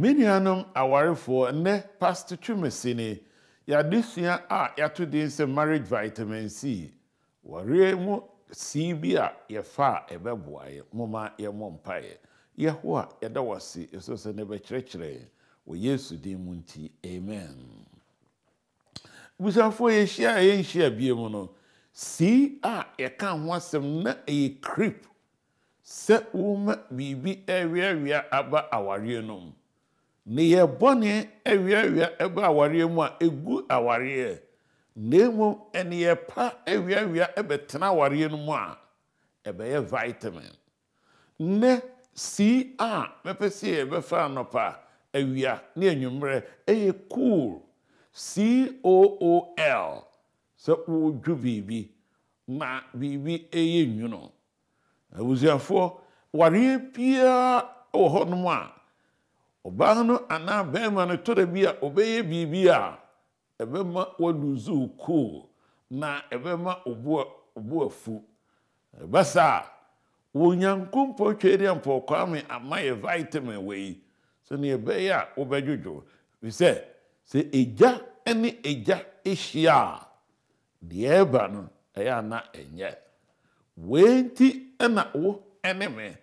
me nuanom awarefoɔ nnɛ pastor twemese ne yɛade sua a yɛato din sɛ marriage vitamin c wɔreɛ mu sii bi a yɛfa a ɛbɛboa yɛ moma yɛmmɔ mpaeɛ yɛho a yɛda wɔ se ɛso sɛ ne bɛkyerɛkyerɛ wɔ yesu din mu nti amen busafoɔ yɛhyia a yɛnhyia bie mu no sii a yɛka ho asɛm na ɛyɛ krip sɛ woma biribi awiawia aba awareɛ no mu na yɛ ewia ewia ebe awareɛ mu a ɛgu awareɛ na mmom pa ewia ewia ebe tena awareɛ no mu a ebe ɛbɛyɛ vitamin ne sii a mɛpɛ sɛ yɛbɛfa anɔpa awia ne anwummerɛ ɛyɛ cool cool sɛ wɔredwo biribi na biribi ɛyɛ nwunu abusuafoɔ wareɛ biara wɔ hɔnom a ɔbaa no anaa barima no tɔrɔ bi a ɔbɛyɛ biribi a ɛbɛma waluzu cool na ɛbɛma ɔboa ɔboa fu ɛbɛsa a wɔnyankompɔ twɛri a mpɔkwame ama yɛ vitamin wei sɛnea ɛbɛyɛ a wɔbɛdwodwo fisɛ sɛ egya ne egya ahyia a deɛ ɛba no ɛyɛ ana ɛnyɛ wei nti na wo ne me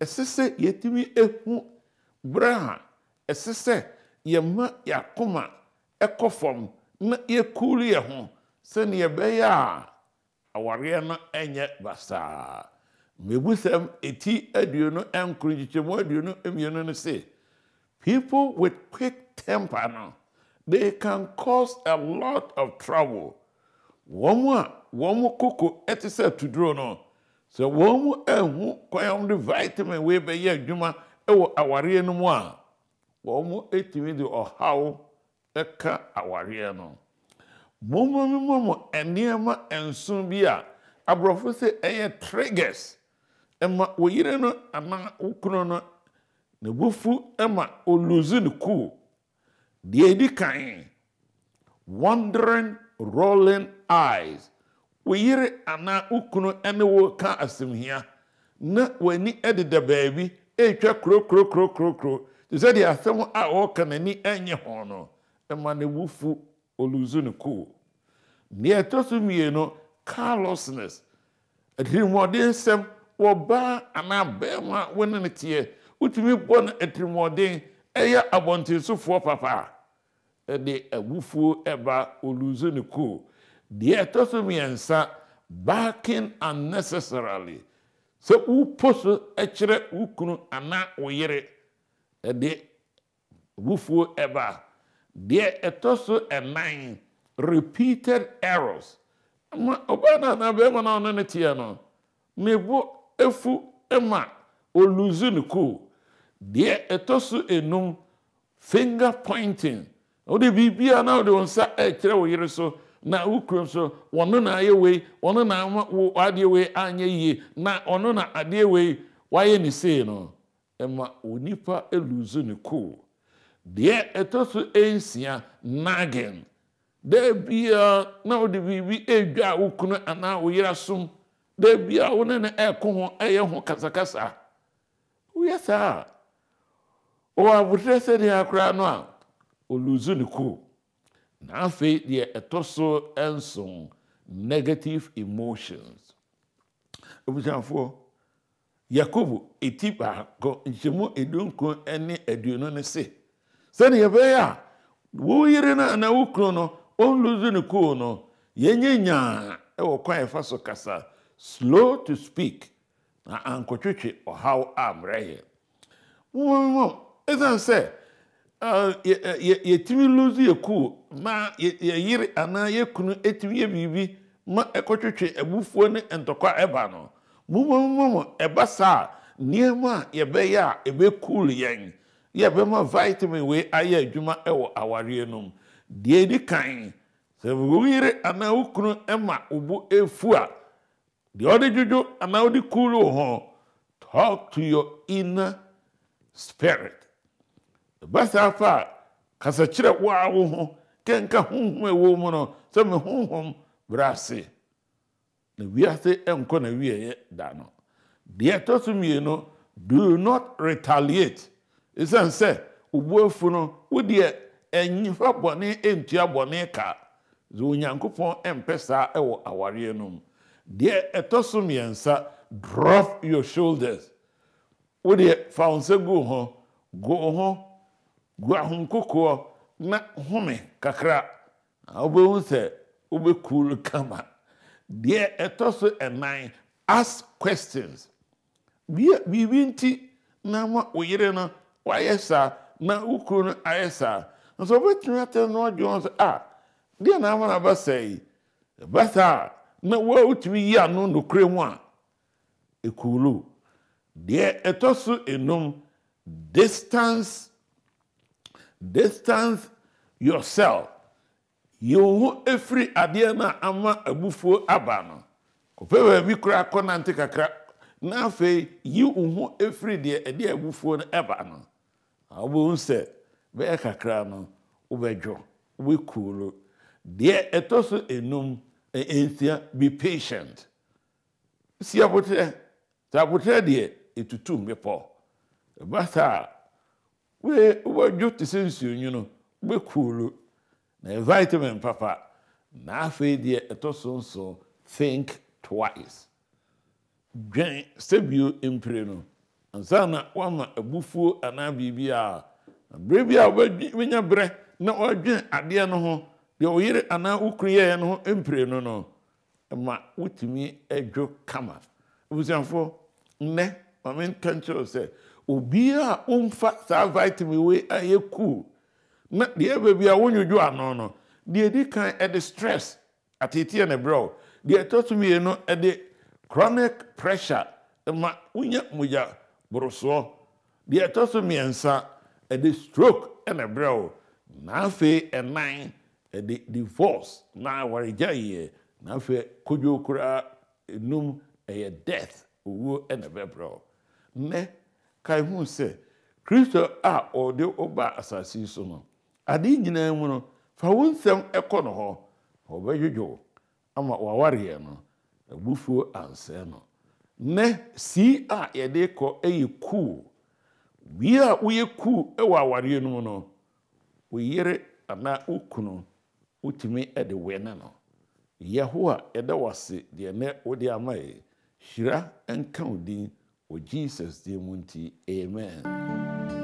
ɛsɛ sɛ yɛtumi ehu berɛ a ɛsɛ sɛ yɛma yɛakoma ɛkɔ fam na yɛkuuru yɛ ho sɛnea ɛbɛyɛ a awareɛ no ɛnyɛ basaa mmebusɛm eti aduonu ɛnkoro nkyekyɛmu aduonu mmienu no se people with quick temper no they can cause a lot of trouble wɔn a wɔn koko ɛte sɛ tuduro no sɛ wɔn ɛho kwan de vitamin wei bɛyɛ adwuma. ɛwɔ awareɛ no mu a wɔn etumi de ɔhaw ɛka awareɛ no mmomammom nneɛma nson bi a aborɔfo sɛ ɛyɛ triggers ɛma wɔyere no anaa wɔkunu no na wofu ɛma oluzi ne cool deɛ edi kan wandering rolling eyes wɔyere anaa wɔkunu ɛne ka asɛmhia na wɔn ani ɛdeda baabi. ɛretwa kurokurokurokurokuro te sɛ deɛ asɛm a ɔreka n'ani ɛnyɛ ho no ɛma ne wufu oluzu ne koo nea ɛtɔ so mmienu carlessness atirimɔden nsɛm wɔ baa anaa bɛrima wɔne ne teɛ wotumi bɔ no atirimɔden ɛyɛ abɔntensofoɔ papa ɛde awufuo ɛba oluzu ne koo deɛ ɛtɔ so mmiɛnsa backing unnecessarily sɛ wopo so kyerɛ wo kunu anaa wo yere ɛde wufuo ɛba deɛ ɛtɔ so ɛnan repeated errors ma ɔbaa no anaa bɛrima no a ɔno ne teɛ no mebo efu ma oluzu ne koo deɛ ɛtɔ so enum finger pointing wode biribiara na wode wo nsa ɛrekyerɛ wo yere so na ukurom nso ɔno na ayɛ wei ɔno na adeɛ wei anyɛ yie na ɔno na adeɛ wei wayɛ ne sei no ɛma onipa eluzu ne koo deɛ ɛtɔ so nsia nagin deebia na ɔde biribi edwa a okunu anaa oyira som deebia wo ne no ɛko ho ɛyɛ ho kasakasa woyɛ saa ɔwɔ abotire sɛdeɛ akora no a oluzu ne koo. na afei deɛ ɛtɔ so nson negative emotions abusuafoɔ yakobo eti baako nkyɛmu edunkun ne aduonu ne se sɛdeɛ yɛbɛyɛ a wo yere no anaa wo kuro no ɔnluzu ne koo no yɛnyɛ nyaa ɛwɔ kwan yɛfa so kasa slow to speak na ankɔtwitwe ɔhaw a mmerɛ yɛ wɔn mu ɛsan sɛ. yɛtumi lose yɛ cool ma yɛyere anaa yɛkunu tumi yɛ biribi ma ɛkɔtwetwe abufuo ne ntɔkwa ɛba no mumamumam ɛba saa nneɛma a yɛbɛyɛ a ɛbɛ cool yɛn yɛbɛma vitamin wei ayɛ adwuma wɔ awareɛ no mu deɛ di kan sɛ woyere anaa wo kunu ma wo bo efu a deɛ ɔde dwodwo anaa ɔde cool wɔ ho talk to your inner spirit basa afa kasa kyerɛ wo a wo ho kɛnka honhom ɛwɔ mu no sɛ me honhom berɛ ase na wiase nkɔ na wieɛ da no deɛ ɛtɔ so mmienu do not retaliate ɛsiane sɛ obuafu no wodeɛ ɛnyifa bɔne ɛntua bɔne ka sɛ onyankopɔn ɛmpɛ saa ɛwɔ awareɛ no mu deɛ ɛtɔ so mmiɛnsa drop your shoulders wodeɛ fa wo nsa gu ho gu ho gua ahomkokoɔ na home kakra wobɛhu sɛ wobɛkuru kama deɛ ɛtɔ so ask questions biribi nti na ma wo yere no wayɛ saa na wo kuru no ayɛ saa nso no ɔdwe wɔn sɛ na ma na ba sɛe ba saa na wo a ya yi ano nokorɛ mu a ekuru deɛ ɛtɔ enum distance distance yourself yi wo efiri adeɛ na ama abufuo aba no kɔpɛ baabi koraa kɔnante kakra na fe yi wo ho efiri deɛ ɛde abufuo no ɛba no awobohu sɛ bɛyɛ kakra no wobɛdwo we deɛ ɛtɔ so enum nsia be patient si abotire sɛ abotire deɛ etutu mmepɔ ɛba wadwo te sɛ nsuonwuno wobɛkuuro na vitamin papa na afei deɛ ɛtɔ so nso think twice dwen sɛbio mpire no ansa na woama abufuo anaa biribi a berɛ bi a wobɛnya berɛ na wadwen adeɛ no ho deɛ wo yere anaa wo kunu yɛɛ no ho mpire no no ma wotumi adwo kama abusuafoɔ nnɛ ma menka nkyerɛw sɛ obi a ɔmfa saa vitamin wei a yɛ cool na deɛ ɛbɛ bi a wɔnwodwo ano no deɛ di kan ɛde stress atetea ne brɛ deɛ ɛtɔ so mmienu ɛde chronic pressure ma wonya mogya borosoɔ deɛ ɛtɔ so mmiɛnsa ɛde stroke ɛna brɛ o na afei ɛnan ɛde divorce na awaregya yie na afei kodwo koraa enum ɛyɛ death owuo ɛna bɛbrɛ o nnɛ ka ihu sɛ kristo a ɔde ɔba asase yi so no ade nyinaa mu no fa wo nsɛm ɛkɔ no hɔ ɔbɛdwodwo ama wawareɛ no abufuo ansɛe no nɛ sii a yɛde kɔ yɛ kuu wie a woyɛ kuu wɔ awareɛ no mu no wo yere anaa wo kunu wotumi de wɛne no yɛho a ɛda wase deɛ nɛ wode ama yɛ hyira nka wo din o Jesus' name, amen.